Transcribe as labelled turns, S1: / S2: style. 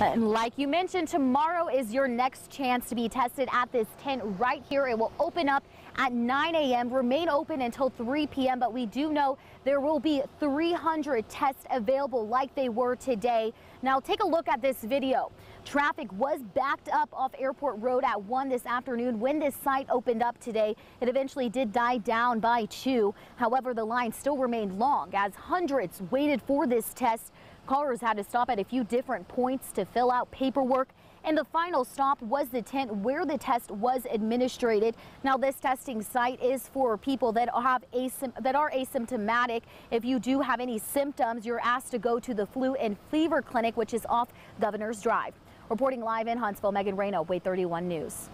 S1: And like you mentioned, tomorrow is your next chance to be tested at this tent right here. It will open up at 9 a.m., remain open until 3 p.m., but we do know there will be 300 tests available like they were today. Now take a look at this video. Traffic was backed up off Airport Road at 1 this afternoon when this site opened up today. It eventually did die down by 2. However, the line still remained long as hundreds waited for this test. Callers had to stop at a few different points to fill out paperwork. And the final stop was the tent where the test was administered. Now, this testing site is for people that have asym that are asymptomatic. If you do have any symptoms, you're asked to go to the flu and fever clinic, which is off Governor's Drive. Reporting live in Huntsville, Megan Reno, Way 31 News.